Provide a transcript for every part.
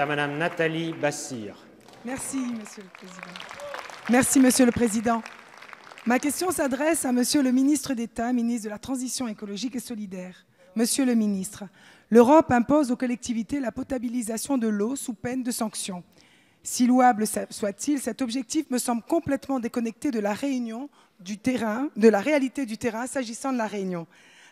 Madame Nathalie Bassir. Merci, Monsieur le Président. Monsieur le Président. Ma question s'adresse à Monsieur le ministre d'État, ministre de la Transition écologique et solidaire. Monsieur le ministre, l'Europe impose aux collectivités la potabilisation de l'eau sous peine de sanctions. Si louable soit-il, cet objectif me semble complètement déconnecté de la réunion du terrain, de la réalité du terrain s'agissant de la Réunion.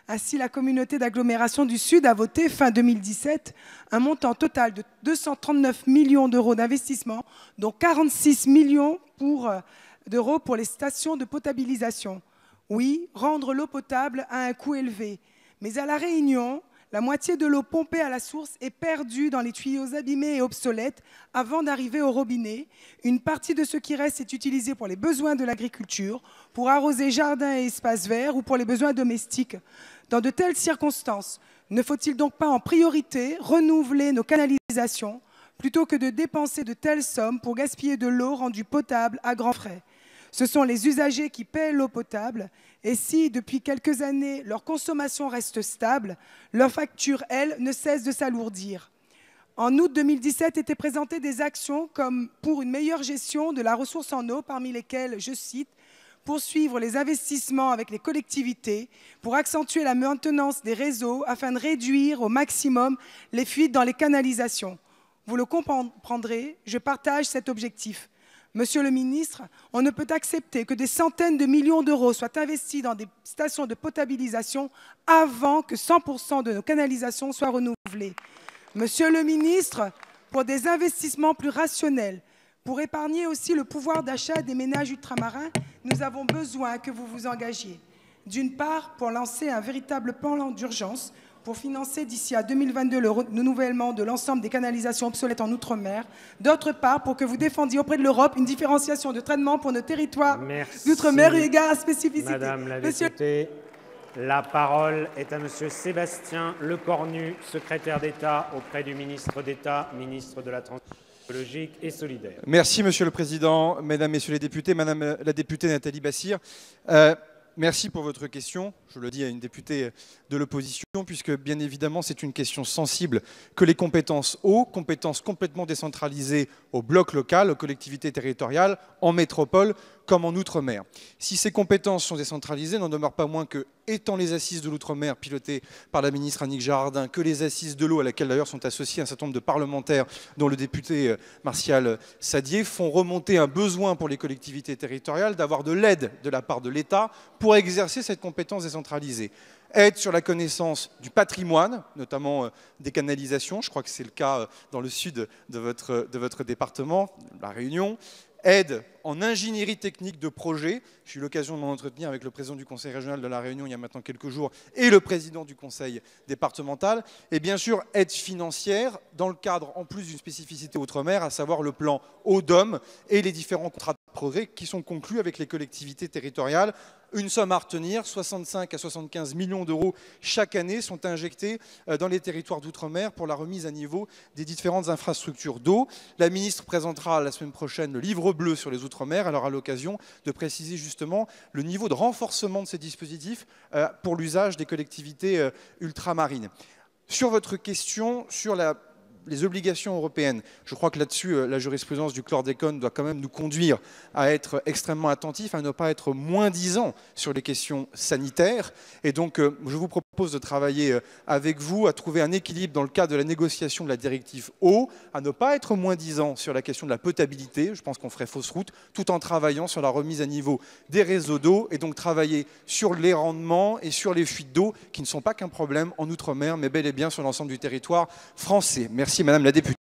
Ainsi, la communauté d'agglomération du Sud a voté fin 2017 un montant total de 239 millions d'euros d'investissement, dont 46 millions euh, d'euros pour les stations de potabilisation. Oui, rendre l'eau potable a un coût élevé, mais à La Réunion, la moitié de l'eau pompée à la source est perdue dans les tuyaux abîmés et obsolètes avant d'arriver au robinet. Une partie de ce qui reste est utilisée pour les besoins de l'agriculture, pour arroser jardins et espaces verts ou pour les besoins domestiques. Dans de telles circonstances, ne faut-il donc pas en priorité renouveler nos canalisations plutôt que de dépenser de telles sommes pour gaspiller de l'eau rendue potable à grands frais ce sont les usagers qui paient l'eau potable et si, depuis quelques années, leur consommation reste stable, leur facture, elle, ne cesse de s'alourdir. En août 2017 étaient présentées des actions comme pour une meilleure gestion de la ressource en eau, parmi lesquelles, je cite, poursuivre les investissements avec les collectivités pour accentuer la maintenance des réseaux afin de réduire au maximum les fuites dans les canalisations. Vous le comprendrez, je partage cet objectif. Monsieur le ministre, on ne peut accepter que des centaines de millions d'euros soient investis dans des stations de potabilisation avant que 100% de nos canalisations soient renouvelées. Monsieur le ministre, pour des investissements plus rationnels, pour épargner aussi le pouvoir d'achat des ménages ultramarins, nous avons besoin que vous vous engagiez. D'une part, pour lancer un véritable plan d'urgence pour financer d'ici à 2022 le renouvellement de l'ensemble des canalisations obsolètes en Outre-mer. D'autre part, pour que vous défendiez auprès de l'Europe une différenciation de traitement pour nos territoires d'outre-mer et à spécificité. Madame la députée, la parole est à Monsieur Sébastien Lecornu, secrétaire d'État auprès du ministre d'État, ministre de la Transition écologique et solidaire. Merci Monsieur le Président, Mesdames, Messieurs les députés, Madame la députée Nathalie Bassir. Euh, merci pour votre question. Je le dis à une députée de l'opposition, puisque bien évidemment, c'est une question sensible que les compétences hauts, compétences complètement décentralisées au bloc local, aux collectivités territoriales, en métropole, comme en Outre-mer. Si ces compétences sont décentralisées, n'en demeure pas moins que, étant les assises de l'Outre-mer pilotées par la ministre Annick Jardin, que les assises de l'eau, à laquelle d'ailleurs sont associés un certain nombre de parlementaires, dont le député euh, Martial Sadier, font remonter un besoin pour les collectivités territoriales d'avoir de l'aide de la part de l'État pour exercer cette compétence décentralisée aide sur la connaissance du patrimoine, notamment euh, des canalisations, je crois que c'est le cas euh, dans le sud de votre, de votre département, la Réunion, aide en ingénierie technique de projet. J'ai eu l'occasion de m'entretenir entretenir avec le président du Conseil régional de la Réunion il y a maintenant quelques jours et le président du Conseil départemental. Et bien sûr, aide financière dans le cadre, en plus d'une spécificité outre-mer, à savoir le plan ODOM et les différents contrats qui sont conclus avec les collectivités territoriales. Une somme à retenir, 65 à 75 millions d'euros chaque année sont injectés euh, dans les territoires d'outre-mer pour la remise à niveau des différentes infrastructures d'eau. La ministre présentera la semaine prochaine le livre bleu sur les outre-mer. Elle aura l'occasion de préciser justement le niveau de renforcement de ces dispositifs euh, pour l'usage des collectivités euh, ultramarines. Sur votre question, sur la les obligations européennes. Je crois que là-dessus, euh, la jurisprudence du chlordécone doit quand même nous conduire à être extrêmement attentifs, à ne pas être moins disants sur les questions sanitaires. Et donc, euh, je vous propose je propose de travailler euh, avec vous à trouver un équilibre dans le cadre de la négociation de la directive eau, à ne pas être moins disant sur la question de la potabilité, je pense qu'on ferait fausse route, tout en travaillant sur la remise à niveau des réseaux d'eau et donc travailler sur les rendements et sur les fuites d'eau qui ne sont pas qu'un problème en Outre-mer, mais bel et bien sur l'ensemble du territoire français. Merci Madame la députée.